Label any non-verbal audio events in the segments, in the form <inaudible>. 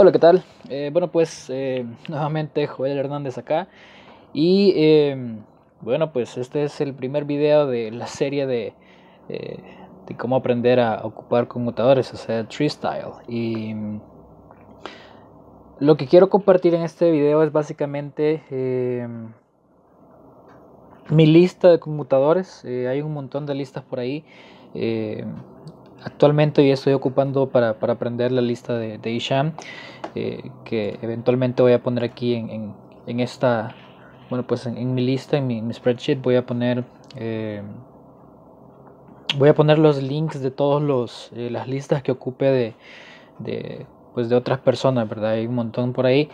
Hola, ¿qué tal? Eh, bueno, pues eh, <laughs> nuevamente Joel Hernández acá. Y em, bueno, pues este es el primer video de la serie de, eh, de cómo aprender a ocupar conmutadores o sea, TreeStyle. Y em, lo que quiero compartir en este video es básicamente em, mi lista de conmutadores hay un montón de listas por ahí. Actualmente ya estoy ocupando para, aprender la lista de, de Isham, eh, que eventualmente voy a poner aquí en, esta, bueno, pues en, mi lista, en mi, spreadsheet, voy a poner... Eh, voy a poner los links de todas eh, las listas que ocupe de, de, pues de otras personas verdad hay un montón por ahí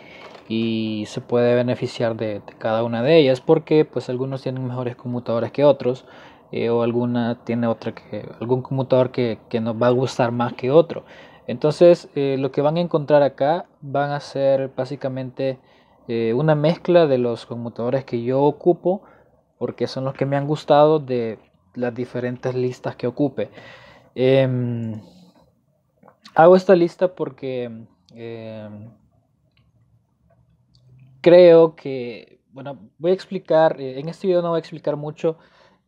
y se puede beneficiar de, cada una de ellas porque pues algunos tienen mejores computadoras que otros eh, o alguna tiene otra que algún conmutador que, nos va a gustar más que otro entonces eh, lo que van a encontrar acá van a ser básicamente eh, una mezcla de los conmutadores que yo ocupo porque son los que me han gustado de las diferentes listas que ocupe em, hago esta lista porque em, creo que bueno voy a explicar en este video no voy a explicar mucho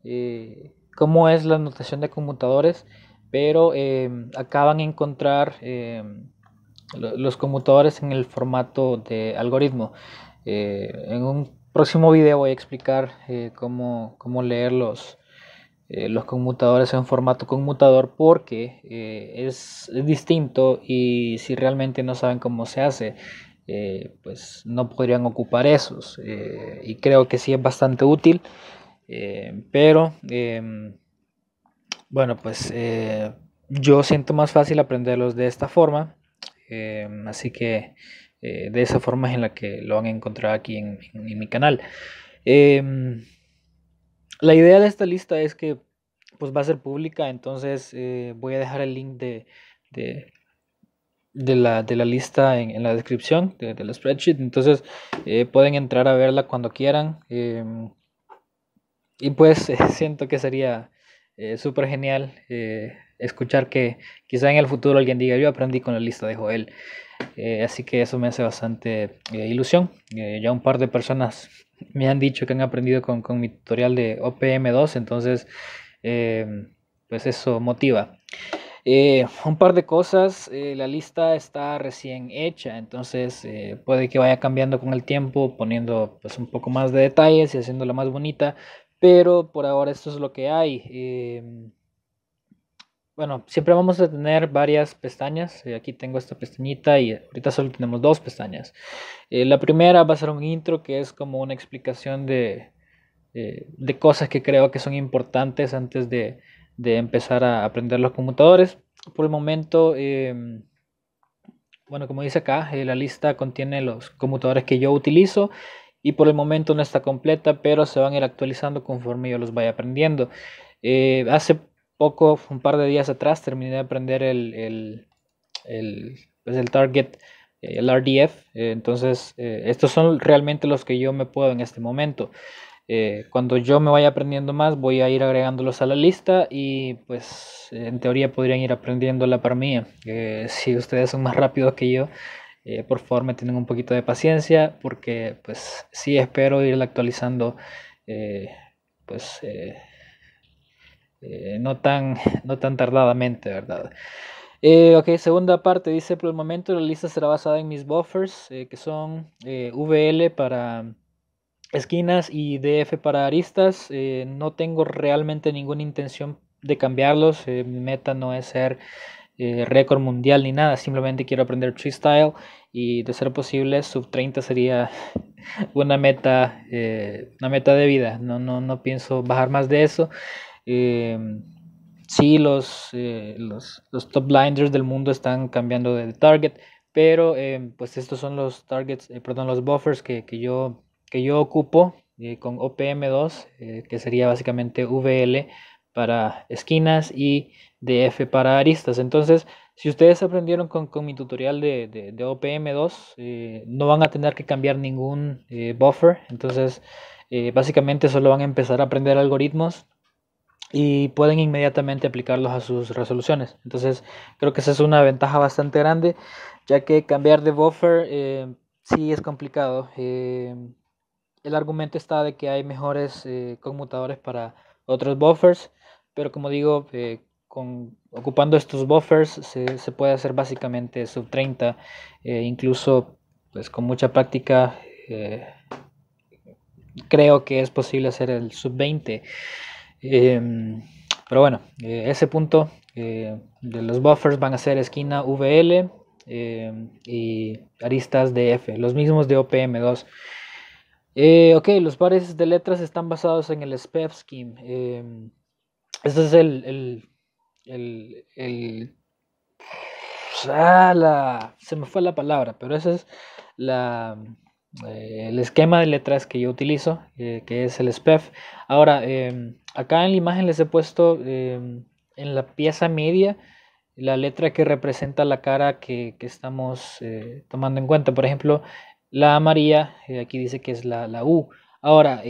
eh, cómo es la notación de conmutadores, pero eh, acaban de encontrar eh, los conmutadores en el formato de algoritmo. en un próximo video voy a explicar cómo, cómo, leer los, los conmutadores en formato conmutador porque es, distinto y si realmente no saben cómo se hace, pues no podrían ocupar esos. y creo que sí es bastante útil. Eh, pero, em, bueno, pues eh, yo siento más fácil aprenderlos de esta forma. Em, así que eh, de esa forma es en la que lo van a encontrar aquí en, mi canal. Em, la idea de esta lista es que pues va a ser pública, entonces voy a dejar el link de, de la, lista en, la descripción de, la spreadsheet. Entonces pueden entrar a verla cuando quieran y pues <laughs> eh, siento que sería eh, súper genial eh, escuchar que quizá en el futuro alguien diga, yo aprendí con la lista de Joel. así que eso me hace bastante ilusión. ya un par de personas me han dicho que han aprendido con, con mi tutorial de OPM2, entonces pues eso motiva. un par de cosas, la lista está recién hecha, entonces puede que vaya cambiando con el tiempo, poniendo pues, un poco más de detalles y haciéndola más bonita, pero por ahora esto es lo que hay. Em, bueno, siempre vamos a tener varias pestañas. Eh, aquí tengo esta pestañita y ahorita solo tenemos dos pestañas. Eh, la primera va a ser un intro que es como una explicación de, eh, cosas que creo que son importantes antes de, empezar a aprender los computadores. Por el momento, em, bueno, como dice acá, la lista contiene los computadores que yo utilizo y por el momento no está completa, pero se van a ir actualizando conforme yo los vaya aprendiendo. Eh, hace poco, un par de días atrás, terminé de aprender el, pues, target, eh, el RDF. Eh, entonces, estos son realmente los que yo me puedo en este momento. cuando yo me vaya aprendiendo más, voy a ir agregándolos a la lista y pues en teoría podrían ir aprendiendo la para mí. si ustedes son más rápidos que yo, eh, por favor, me tienen un poquito de paciencia porque pues sí espero ir actualizando eh, pues eh, no, tan, no tan tardadamente, ¿verdad? ok, segunda parte dice, por el momento la lista será basada en mis buffers, que son VL para esquinas y DF para aristas. no tengo realmente ninguna intención de cambiarlos. mi meta no es ser eh, récord mundial ni nada, simplemente quiero aprender style y de ser posible sub 30 sería <laughs> una meta, eh, una meta de vida, no, no, no pienso bajar más de eso. Em, si eh, los, los, top blinders del mundo están cambiando de target, pero em, pues estos son los targets, perdón, los buffers que, que, yo, que yo ocupo con OPM2, que sería básicamente VL para esquinas y de F para aristas. Entonces, si ustedes aprendieron con, mi tutorial de, OPM2, eh, no van a tener que cambiar ningún eh, buffer. Entonces, eh, básicamente solo van a empezar a aprender algoritmos y pueden inmediatamente aplicarlos a sus resoluciones. Entonces, creo que esa es una ventaja bastante grande, ya que cambiar de buffer sí es complicado. el argumento está de que hay mejores conmutadores para otros buffers, pero como digo, ocupando estos buffers se, puede hacer básicamente sub 30, eh, incluso pues con mucha práctica eh, creo que es posible hacer el sub 20. Em, pero bueno, eh, ese punto de los buffers van a ser esquina VL y aristas de F, los mismos de OPM2. ok, los pares de letras están basados en el SPEF scheme. este es el, el el, pues, ah, se me fue la palabra, pero ese es la, eh, el esquema de letras que yo utilizo, eh, que es el SPEF. Ahora, em, acá en la imagen les he puesto em, en la pieza media la letra que representa la cara que, estamos eh, tomando en cuenta. Por ejemplo, la amarilla, aquí dice que es la, U. Ahora,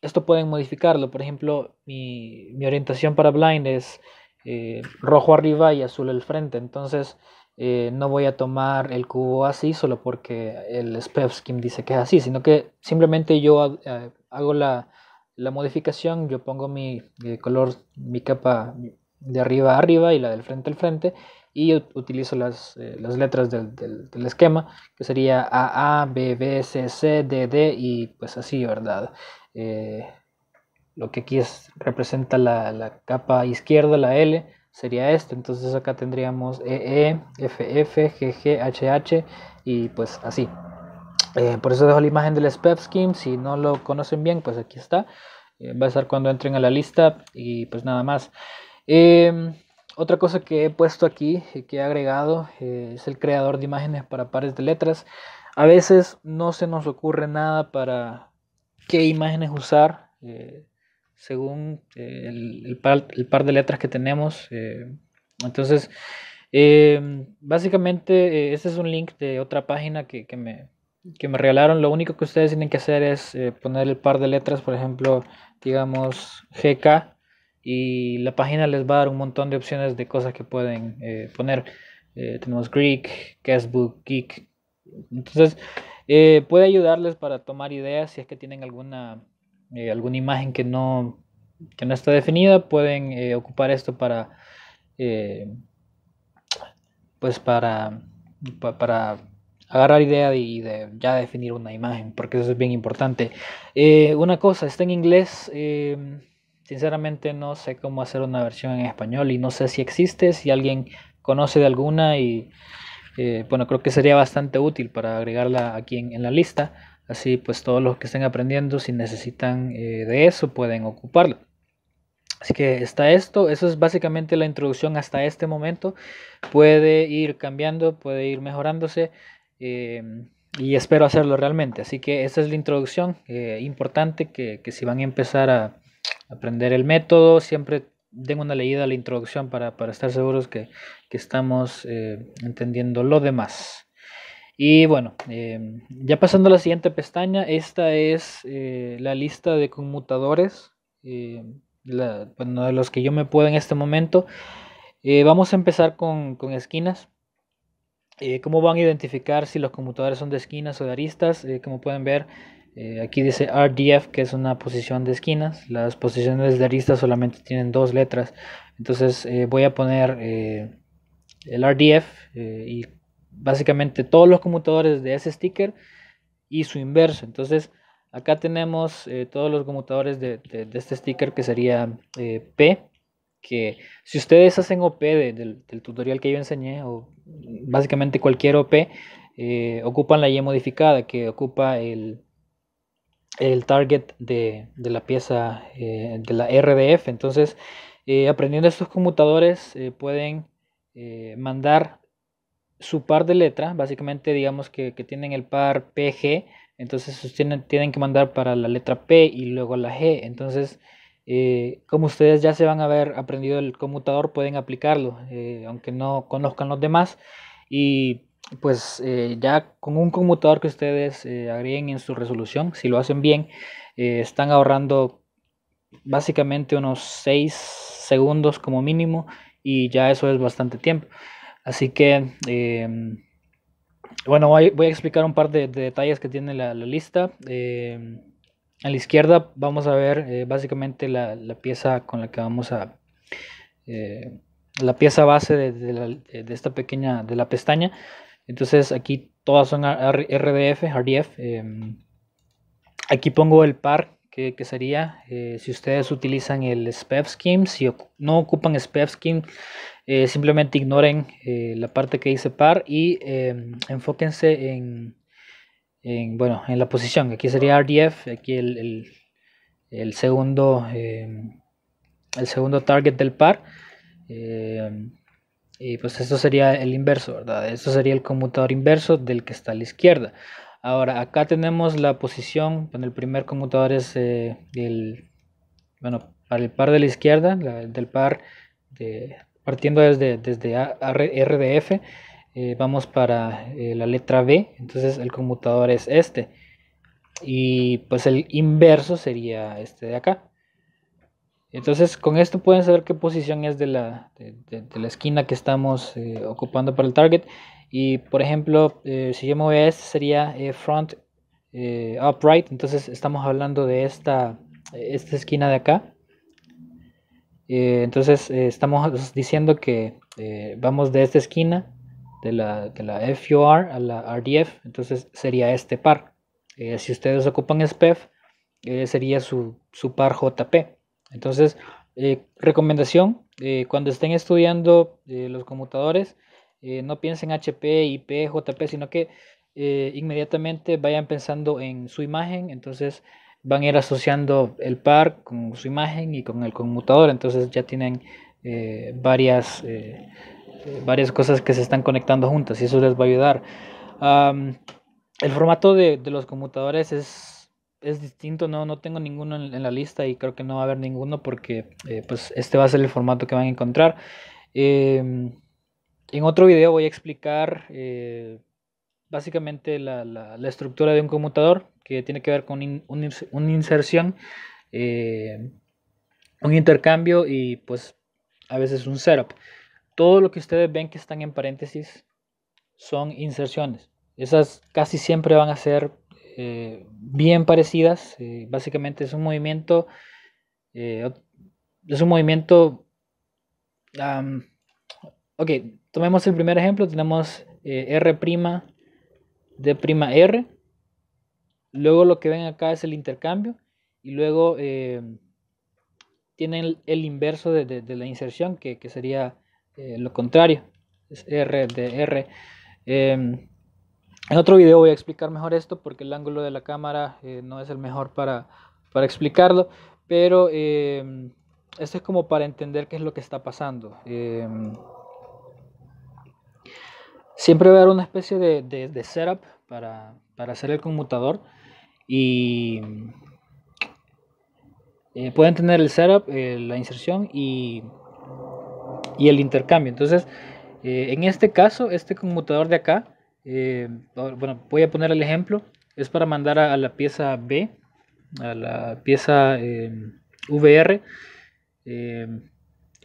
esto pueden modificarlo. Por ejemplo, mi, mi orientación para blind es eh, rojo arriba y azul el frente. Entonces eh, no voy a tomar el cubo así solo porque el Spev Scheme dice que es así, sino que simplemente yo eh, hago la, modificación, yo pongo mi color, mi capa de arriba arriba y la del frente al frente y utilizo las, las letras del, del, del, esquema que sería A, A, B, B, C, C, D, D y pues así, ¿verdad? lo que aquí es, representa la, capa izquierda, la L, sería esto. Entonces acá tendríamos EE, FF, GG, HH y pues así. Eh, por eso dejo la imagen del SPEP Scheme. Si no lo conocen bien, pues aquí está. Eh, va a estar cuando entren a la lista y pues nada más. Em, otra cosa que he puesto aquí, eh, que he agregado, es el creador de imágenes para pares de letras. A veces no se nos ocurre nada para qué imágenes usar. Eh, según eh, el, el, par, de letras que tenemos. Eh, entonces, eh, básicamente, este es un link de otra página que, me, me, regalaron. Lo único que ustedes tienen que hacer es poner el par de letras, por ejemplo, digamos GK, y la página les va a dar un montón de opciones de cosas que pueden poner. tenemos Greek, Casbook Geek. Entonces, puede ayudarles para tomar ideas si es que tienen alguna eh, alguna imagen que no, no está definida, pueden eh, ocupar esto para, eh, pues para, para agarrar idea y ya definir una imagen, porque eso es bien importante. una cosa, está en inglés. Sinceramente no sé cómo hacer una versión en español y no sé si existe, si alguien conoce de alguna y eh, bueno, creo que sería bastante útil para agregarla aquí en, la lista. Así pues todos los que estén aprendiendo, si necesitan eh, de eso, pueden ocuparla. Así que está esto, eso es básicamente la introducción hasta este momento. Puede ir cambiando, puede ir mejorándose em, y espero hacerlo realmente. Así que esa es la introducción eh, importante que, que, si van a empezar a aprender el método, siempre den una leída a la introducción para, estar seguros que, estamos eh, entendiendo lo demás. Y bueno, em, ya pasando a la siguiente pestaña, esta es eh, la lista de conmutadores, em, la, de los que yo me puedo en este momento. Eh, vamos a empezar con, con esquinas. ¿Cómo van a identificar si los conmutadores son de esquinas o de aristas? como pueden ver, eh, aquí dice RDF, que es una posición de esquinas. Las posiciones de aristas solamente tienen dos letras. Entonces eh, voy a poner eh, el RDF y básicamente todos los conmutadores de ese sticker y su inverso. Entonces acá tenemos todos los conmutadores de, este sticker que sería P. Que si ustedes hacen OP del, del tutorial que yo enseñé, o básicamente cualquier OP, ocupan la Y modificada que ocupa el, el target de, la pieza eh, de la RDF. Entonces, eh, aprendiendo estos conmutadores, eh, pueden mandar su par de letras, básicamente digamos que, tienen el par PG, entonces tienen, tienen que mandar para la letra P y luego la G. Entonces, como ustedes ya se van a haber aprendido el conmutador, pueden aplicarlo, aunque no conozcan los demás. Y pues eh, ya con un conmutador que ustedes eh, agreguen en su resolución, si lo hacen bien, eh, están ahorrando básicamente unos 6 segundos como mínimo y ya eso es bastante tiempo. Así que, em, bueno, voy, a explicar un par de, detalles que tiene la, lista. Em, a la izquierda vamos a ver básicamente la, pieza con la que vamos a la pieza base de, de esta pequeña de la pestaña entonces aquí todas son RDF, RDF. Em, aquí pongo el par que, sería eh, si ustedes utilizan el SPEF Scheme. Si no ocupan SPEF Scheme, eh, simplemente ignoren eh, la parte que dice par y em, enfóquense en, bueno, en la posición. Aquí sería RDF, aquí el segundo, em, el segundo target del par. Y pues eso sería el inverso, ¿verdad? Eso sería el conmutador inverso del que está a la izquierda. Ahora, acá tenemos la posición, bueno, el primer conmutador es eh, el, bueno, para el par de la izquierda, del par de, partiendo desde, desde RDF, eh, vamos para eh, la letra B, entonces el conmutador es este. Y pues el inverso sería este de acá. Entonces, con esto pueden saber qué posición es de la, esquina que estamos eh, ocupando para el target. Y, por ejemplo, eh, si yo me voy a este, sería eh, front upright. Entonces, estamos hablando de esta, esta esquina de acá. entonces, estamos diciendo que vamos de esta esquina, de la, FUR a la RDF. Entonces, sería este par. si ustedes ocupan SPEF, sería su par JP. Entonces, eh, recomendación, eh, cuando estén estudiando eh, los computadores, no piensen HP, IP, JP, sino que inmediatamente vayan pensando en su imagen, entonces van a ir asociando el par con su imagen y con el conmutador, entonces ya tienen varias, varias cosas que se están conectando juntas y eso les va a ayudar. el formato de, de los conmutadores es es distinto, no, no tengo ninguno en, la lista y creo que no va a haber ninguno porque eh, pues este va a ser el formato que van a encontrar. Em, en otro video voy a explicar eh, básicamente la, estructura de un conmutador que tiene que ver con una inserción, eh, un intercambio y pues a veces un setup. Todo lo que ustedes ven que están en paréntesis son inserciones. Esas casi siempre van a ser eh, bien parecidas. Eh, básicamente es un movimiento, eh, es un movimiento, ok, tomemos el primer ejemplo, tenemos R' de prima R, luego lo que ven acá es el intercambio y luego tienen el, inverso de, la inserción que, que sería lo contrario, es R de R. Em, en otro video voy a explicar mejor esto porque el ángulo de la cámara eh, no es el mejor para, explicarlo, pero em, esto es como para entender qué es lo que está pasando. Em, siempre va a haber una especie de, de, setup para, hacer el conmutador y eh, pueden tener el setup, eh, la inserción y, el intercambio. Entonces, en este caso, este conmutador de acá, eh, bueno, voy a poner el ejemplo. Es para mandar a, la pieza B, a la pieza em, VR. Em,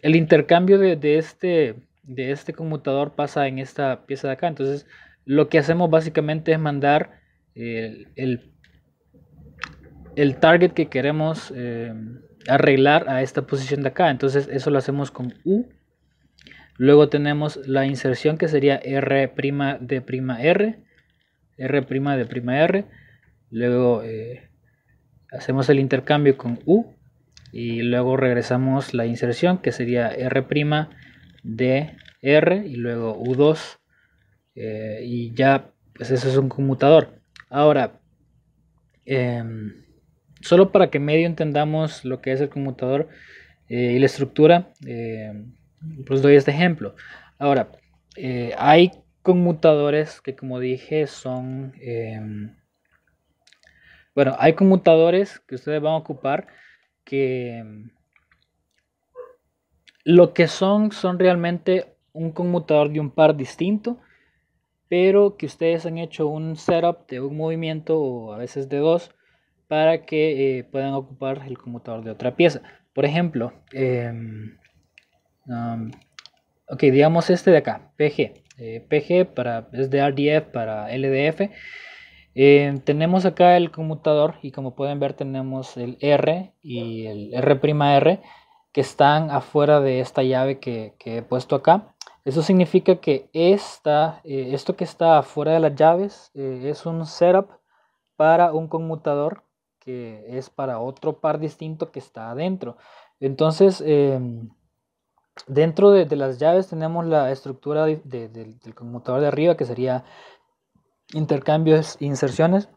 el intercambio de, este, de este conmutador pasa en esta pieza de acá. Entonces, lo que hacemos básicamente es mandar el, el target que queremos em, arreglar a esta posición de acá. Entonces, eso lo hacemos con U Luego tenemos la inserción que sería R' de R, R' de R. Luego eh, hacemos el intercambio con U y luego regresamos la inserción que sería R' de R y luego U2 eh, y ya pues eso es un conmutador. Ahora, em, solo para que medio entendamos lo que es el conmutador eh, y la estructura, em, pues doy este ejemplo. Ahora, eh, hay conmutadores que como dije son... Em, bueno, hay conmutadores que ustedes van a ocupar que em, lo que son son realmente un conmutador de un par distinto, pero que ustedes han hecho un setup de un movimiento o a veces de dos para que eh, puedan ocupar el conmutador de otra pieza. Por ejemplo, em, ok, digamos este de acá, PG. Eh, PG para, es de RDF para LDF. Eh, tenemos acá el conmutador y como pueden ver tenemos el R y el R'R que están afuera de esta llave que, he puesto acá. Eso significa que esta, eh, esto que está afuera de las llaves es un setup para un conmutador que es para otro par distinto que está adentro. Entonces, em, Dentro de, las llaves tenemos la estructura del conmutador de arriba, que sería intercambios e inserciones.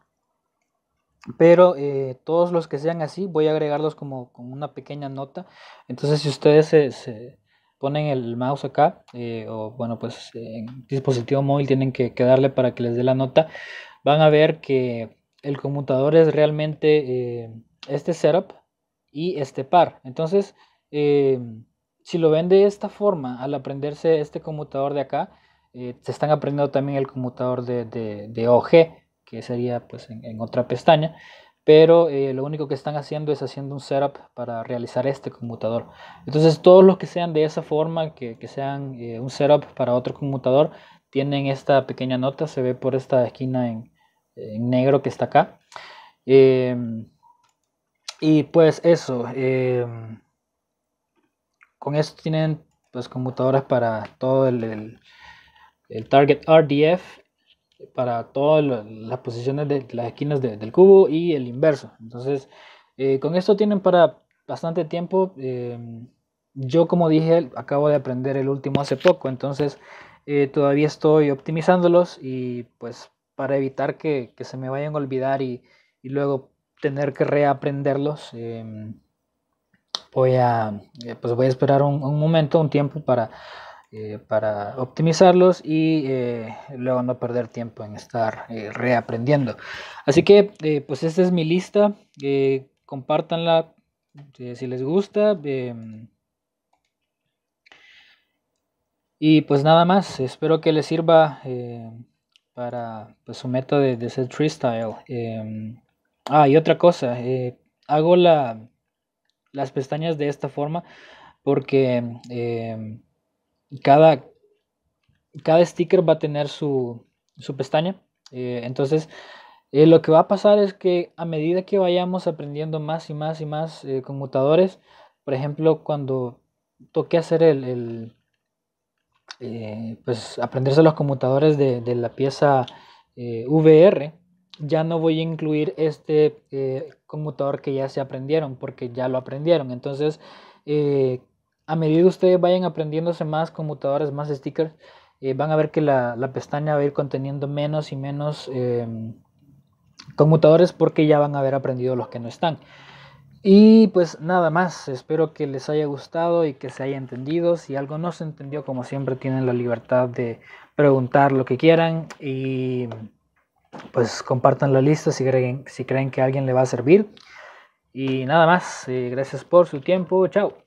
Pero eh, todos los que sean así, voy a agregarlos como, como una pequeña nota. Entonces, si ustedes se, ponen el mouse acá, eh, o bueno, pues en dispositivo móvil tienen que, quedarle darle para que les dé la nota, van a ver que el conmutador es realmente eh, este setup y este par. Entonces, si lo ven de esta forma, al aprenderse este conmutador de acá, eh, se están aprendiendo también el conmutador de, de, OG, que sería pues en, otra pestaña, pero eh, lo único que están haciendo es haciendo un setup para realizar este conmutador. Entonces todos los que sean de esa forma, que, sean eh, un setup para otro conmutador, tienen esta pequeña nota, se ve por esta esquina en, en negro que está acá. Em, y pues eso. Em, con esto tienen pues computadoras para todo el, target RDF, para todas las posiciones de las esquinas del cubo y el inverso. Entonces, eh, con esto tienen para bastante tiempo. Em, yo, como dije, acabo de aprender el último hace poco, entonces eh, todavía estoy optimizándolos y pues para evitar que, se me vayan a olvidar y, y luego tener que reaprenderlos. Em, voy a, eh, pues voy a esperar un, momento, un tiempo para, eh, para optimizarlos y eh, luego no perder tiempo en estar reaprendiendo. Así que, pues esta es mi lista. compartanla si les gusta. Em, y pues nada más, espero que les sirva para pues su método de, de ser freestyle. Em, ah, y otra cosa, hago la las pestañas de esta forma porque em, cada, cada sticker va a tener su, pestaña. Eh, entonces, eh, lo que va a pasar es que a medida que vayamos aprendiendo más y más y más eh, conmutadores, por ejemplo, cuando toque hacer el, pues aprenderse los conmutadores de, la pieza VR, ya no voy a incluir este eh, conmutador que ya se aprendieron porque ya lo aprendieron. Entonces, eh, a medida que ustedes vayan aprendiéndose más conmutadores, más stickers, eh, van a ver que la, la, pestaña va a ir conteniendo menos y menos em, conmutadores porque ya van a haber aprendido los que no están. Y pues nada más, espero que les haya gustado y que se haya entendido. Si algo no se entendió, como siempre, tienen la libertad de preguntar lo que quieran y pues compartan la lista si creen, si creen que alguien le va a servir. Y nada más, eh, gracias por su tiempo, chao.